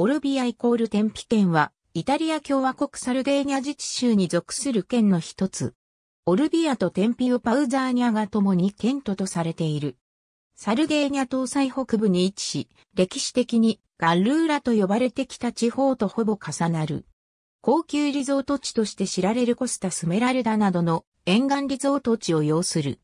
オルビアイコール天ピ県は、イタリア共和国サルデーニャ自治州に属する県の一つ。オルビアとテンピウパウザーニャが共に県都とされている。サルデーニャ東西北部に位置し、歴史的にガルーラと呼ばれてきた地方とほぼ重なる。高級リゾート地として知られるコスタ・スメラルダなどの沿岸リゾート地を要する。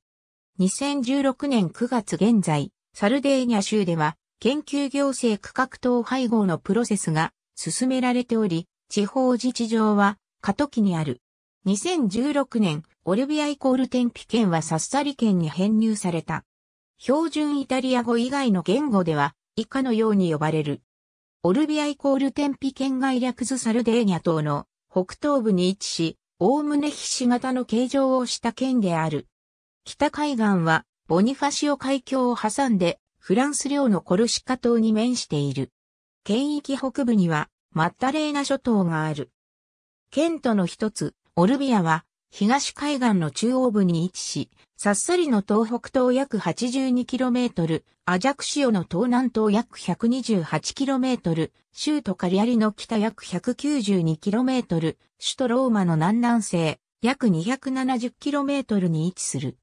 2016年9月現在、サルデーニャ州では研究行政区画等配合のプロセスが進められており、地方自治上は過渡期にある。2016年、オルビアイコール天日県はサッサリ県に編入された。標準イタリア語以外の言語では以下のように呼ばれる。オルビアイコール天日県外略図サルデーニャ島の北東部に位置し、おおむねひし形の形状をした県である。北海岸はボニファシオ海峡を挟んでフランス領のコルシカ島に面している。県域北部にはマッタレーナ諸島がある。県との一つ、オルビアは東海岸の中央部に位置し、サッサリの東北東約 82km、アジャクシオの東南東約 128km、州都カリアリの北約 192km、首都ローマの南南西約 270km に位置する。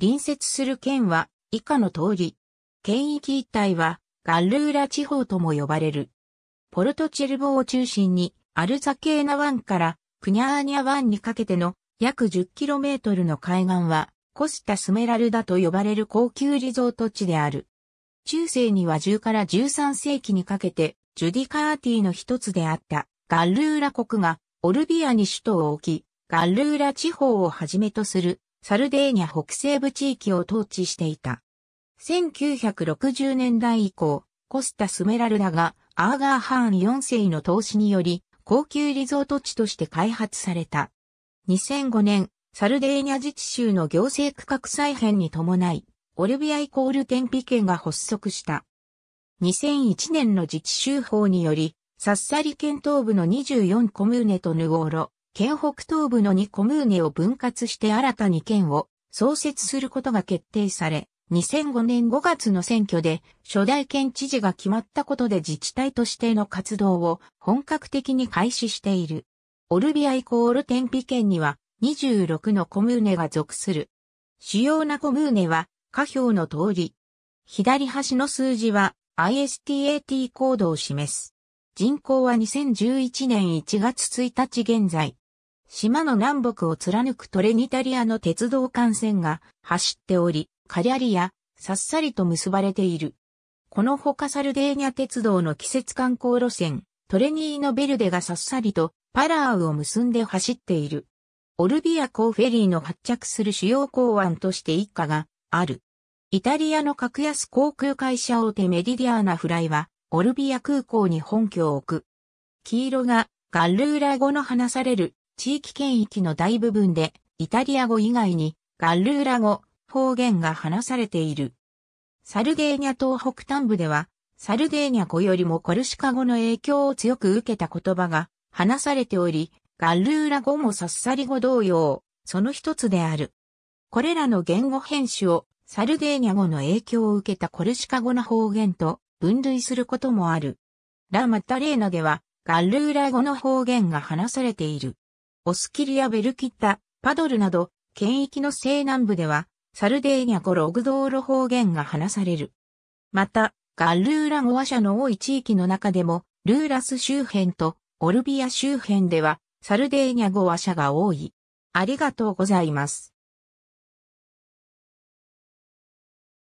隣接する県は以下の通り、県域一帯はガッルーラ地方とも呼ばれる。ポルトチェルボを中心にアルザケーナ湾からクニャーニャ湾にかけての約 10km の海岸はコスタスメラルダと呼ばれる高級リゾート地である。中世には10から13世紀にかけてジュディカーティの一つであったガッルーラ国がオルビアに首都を置き、ガッルーラ地方をはじめとするサルデーニャ北西部地域を統治していた。1960年代以降、コスタ・スメラルダがアーガー・ハーン4世の投資により高級リゾート地として開発された。2005年、サルデーニャ自治州の行政区画再編に伴い、オルビアイコール天日県が発足した。2001年の自治州法により、サッサリ県東部の24コムーネとヌゴーロ、県北東部の2コムーネを分割して新たに県を創設することが決定され、2005年5月の選挙で初代県知事が決まったことで自治体としての活動を本格的に開始している。オルビアイコール天日県には26のコムーネが属する。主要なコムーネは下表の通り。左端の数字は ISTAT コードを示す。人口は2011年1月1日現在。島の南北を貫くトレニタリアの鉄道幹線が走っており、カリャリア、さっさりと結ばれている。このほかサルデーニャ鉄道の季節観光路線、トレニーノベルデがさっさりとパラーを結んで走っている。オルビア港フェリーの発着する主要港湾として一家がある。イタリアの格安航空会社大手メディディアーナフライは、オルビア空港に本拠を置く。黄色がガルーラ語の話される地域圏域の大部分で、イタリア語以外にガルーラ語、方言が話されている。サルゲーニャ島北端部では、サルゲーニャ語よりもコルシカ語の影響を強く受けた言葉が話されており、ガルーラ語もサッサリ語同様、その一つである。これらの言語編集をサルゲーニャ語の影響を受けたコルシカ語の方言と分類することもある。ラ・マッタレーナではガルーラ語の方言が話されている。オスキリやベルキッタ、パドルなど、県域の西南部では、サルデーニャ語ログドール方言が話される。また、ガルーラ語話者の多い地域の中でも、ルーラス周辺とオルビア周辺では、サルデーニャ語話者が多い。ありがとうございます。